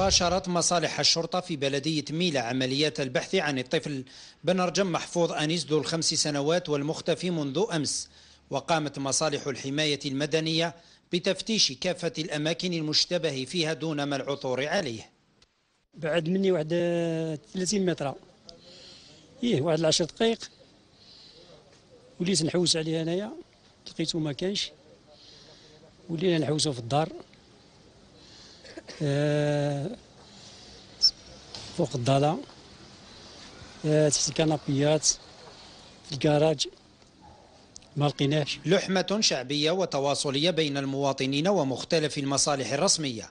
باشرت مصالح الشرطة في بلدية ميلا عمليات البحث عن الطفل بنرجم محفوظ أنيس ذو الخمس سنوات والمختفي منذ أمس وقامت مصالح الحماية المدنية بتفتيش كافة الأماكن المشتبه فيها دون ما العثور عليه بعد مني واحد 30 متر ايه واحد 10 دقائق وليت نحوس عليه انايا لقيته ما كانش ولينا نحوسه في الدار آه، فوق الضلع آه، تحت الكنبيات في الكراج ما لقيناش لحمة شعبية وتواصلية بين المواطنين ومختلف المصالح الرسمية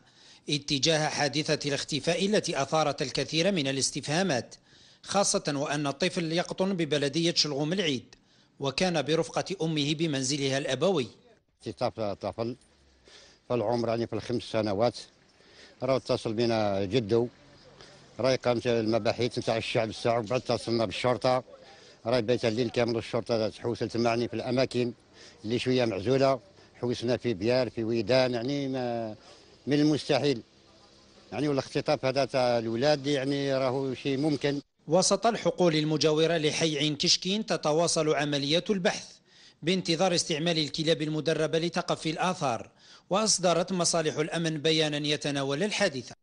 اتجاه حادثة الاختفاء التي أثارت الكثير من الاستفهامات خاصة وأن الطفل يقطن ببلدية شلغوم العيد وكان برفقة أمه بمنزلها الأبوي طفل فالعمر يعني في الخمس سنوات راه اتصل بنا جدو راه قامت المباحث نتاع الشعب الساعه وبعد اتصلنا بالشرطه راه بيت الليل كامل الشرطه تحوست معني في الاماكن اللي شويه معزوله حوسنا في بيار في ويدان يعني ما من المستحيل يعني والاختطاف هذا تاع الاولاد يعني راهو شيء ممكن وسط الحقول المجاورة لحي عين كشكين تتواصل عملية البحث بانتظار استعمال الكلاب المدربة لتقفي الآثار وأصدرت مصالح الأمن بيانا يتناول الحادثة